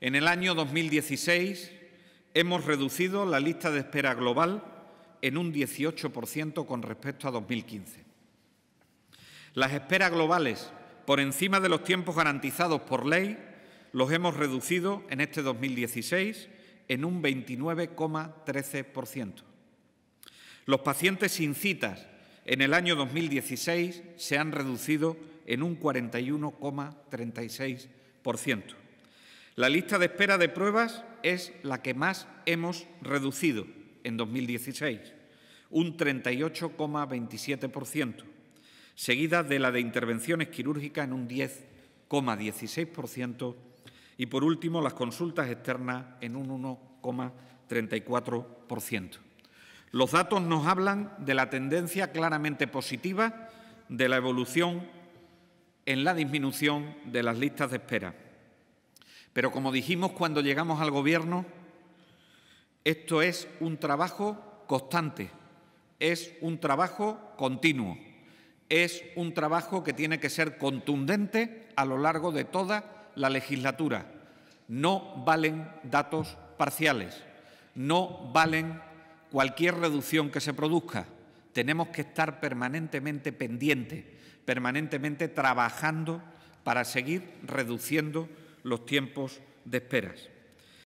En el año 2016 hemos reducido la lista de espera global en un 18% con respecto a 2015. Las esperas globales por encima de los tiempos garantizados por ley los hemos reducido en este 2016 en un 29,13%. Los pacientes sin citas en el año 2016 se han reducido en un 41,36%. La lista de espera de pruebas es la que más hemos reducido en 2016, un 38,27%, seguida de la de intervenciones quirúrgicas en un 10,16% y, por último, las consultas externas en un 1,34%. Los datos nos hablan de la tendencia claramente positiva de la evolución en la disminución de las listas de espera pero como dijimos cuando llegamos al gobierno, esto es un trabajo constante, es un trabajo continuo, es un trabajo que tiene que ser contundente a lo largo de toda la legislatura. No valen datos parciales, no valen cualquier reducción que se produzca. Tenemos que estar permanentemente pendientes, permanentemente trabajando para seguir reduciendo los tiempos de esperas.